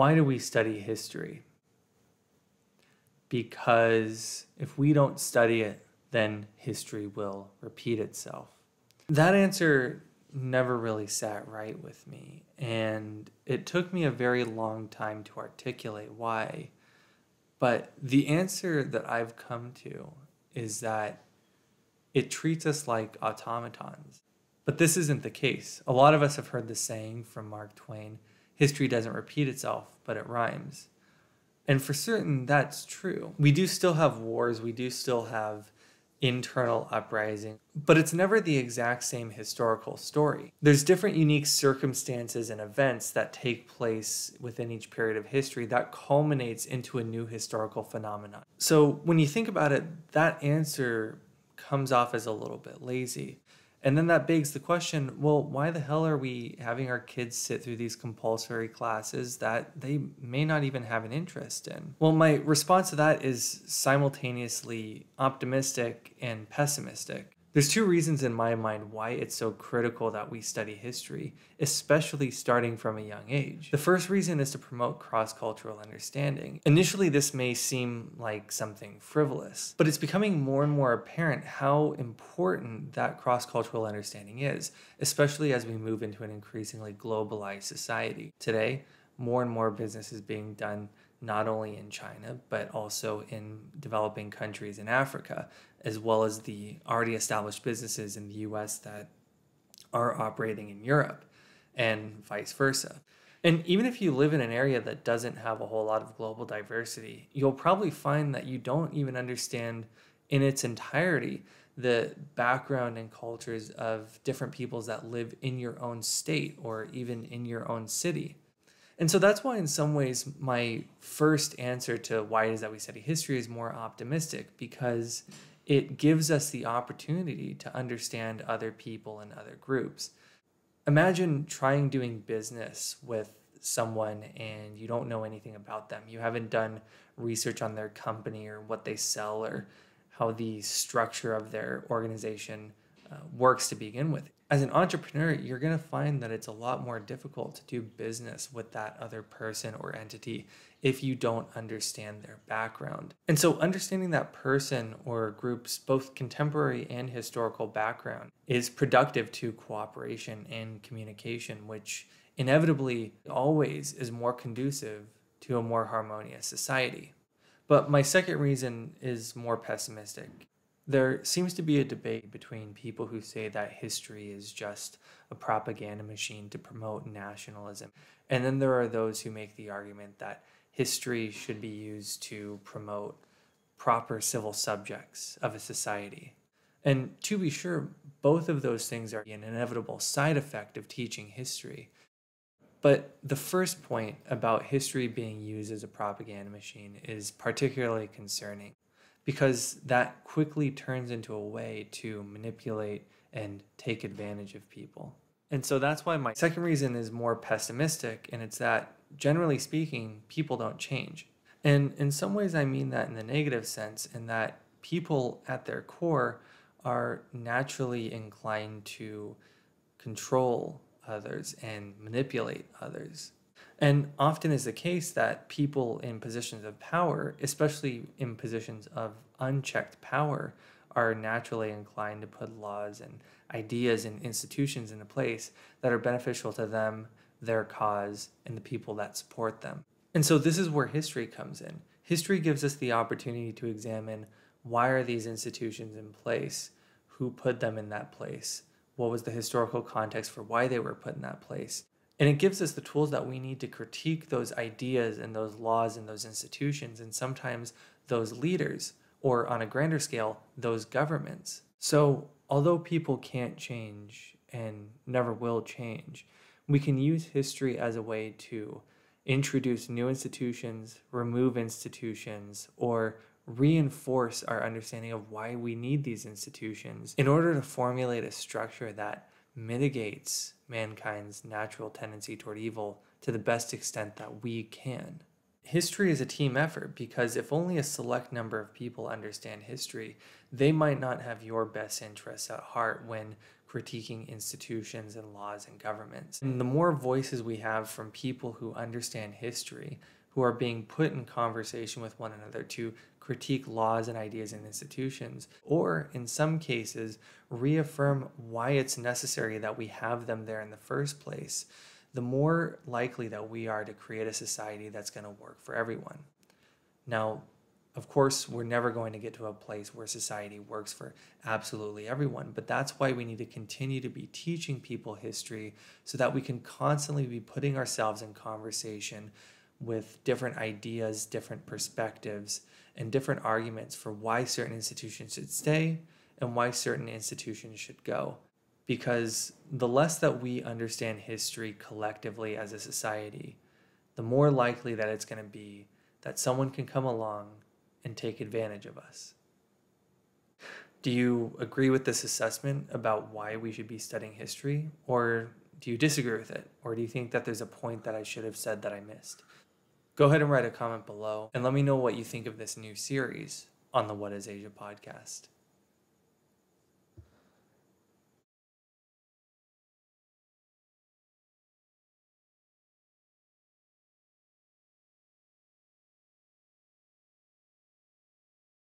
Why do we study history? Because if we don't study it, then history will repeat itself. That answer never really sat right with me, and it took me a very long time to articulate why. But the answer that I've come to is that it treats us like automatons. But this isn't the case. A lot of us have heard the saying from Mark Twain history doesn't repeat itself, but it rhymes. And for certain, that's true. We do still have wars, we do still have internal uprising, but it's never the exact same historical story. There's different unique circumstances and events that take place within each period of history that culminates into a new historical phenomenon. So when you think about it, that answer comes off as a little bit lazy. And then that begs the question well, why the hell are we having our kids sit through these compulsory classes that they may not even have an interest in? Well, my response to that is simultaneously optimistic and pessimistic. There's two reasons in my mind why it's so critical that we study history, especially starting from a young age. The first reason is to promote cross cultural understanding. Initially, this may seem like something frivolous, but it's becoming more and more apparent how important that cross cultural understanding is, especially as we move into an increasingly globalized society. Today, more and more business is being done not only in China, but also in developing countries in Africa, as well as the already established businesses in the US that are operating in Europe and vice versa. And even if you live in an area that doesn't have a whole lot of global diversity, you'll probably find that you don't even understand in its entirety the background and cultures of different peoples that live in your own state or even in your own city. And so that's why, in some ways, my first answer to why it is that we study history is more optimistic because it gives us the opportunity to understand other people and other groups. Imagine trying doing business with someone and you don't know anything about them. You haven't done research on their company or what they sell or how the structure of their organization works to begin with. As an entrepreneur, you're going to find that it's a lot more difficult to do business with that other person or entity if you don't understand their background. And so, understanding that person or group's both contemporary and historical background is productive to cooperation and communication, which inevitably always is more conducive to a more harmonious society. But my second reason is more pessimistic there seems to be a debate between people who say that history is just a propaganda machine to promote nationalism. And then there are those who make the argument that history should be used to promote proper civil subjects of a society. And to be sure, both of those things are an inevitable side effect of teaching history. But the first point about history being used as a propaganda machine is particularly concerning because that quickly turns into a way to manipulate and take advantage of people. And so that's why my second reason is more pessimistic, and it's that generally speaking, people don't change. And in some ways, I mean that in the negative sense, in that people at their core are naturally inclined to control others and manipulate others. And often is the case that people in positions of power, especially in positions of unchecked power, are naturally inclined to put laws and ideas and institutions into place that are beneficial to them, their cause, and the people that support them. And so this is where history comes in. History gives us the opportunity to examine why are these institutions in place? Who put them in that place? What was the historical context for why they were put in that place? And it gives us the tools that we need to critique those ideas and those laws and those institutions and sometimes those leaders, or on a grander scale, those governments. So, although people can't change and never will change, we can use history as a way to introduce new institutions, remove institutions, or reinforce our understanding of why we need these institutions in order to formulate a structure that mitigates mankind's natural tendency toward evil to the best extent that we can. History is a team effort because if only a select number of people understand history, they might not have your best interests at heart when critiquing institutions and laws and governments. And the more voices we have from people who understand history, who are being put in conversation with one another to critique laws and ideas and institutions, or in some cases, reaffirm why it's necessary that we have them there in the first place, the more likely that we are to create a society that's going to work for everyone. Now, of course, we're never going to get to a place where society works for absolutely everyone, but that's why we need to continue to be teaching people history so that we can constantly be putting ourselves in conversation with different ideas, different perspectives, and different arguments for why certain institutions should stay and why certain institutions should go. Because the less that we understand history collectively as a society, the more likely that it's going to be that someone can come along and take advantage of us. Do you agree with this assessment about why we should be studying history, or do you disagree with it? Or do you think that there's a point that I should have said that I missed? Go ahead and write a comment below and let me know what you think of this new series on the What is Asia podcast.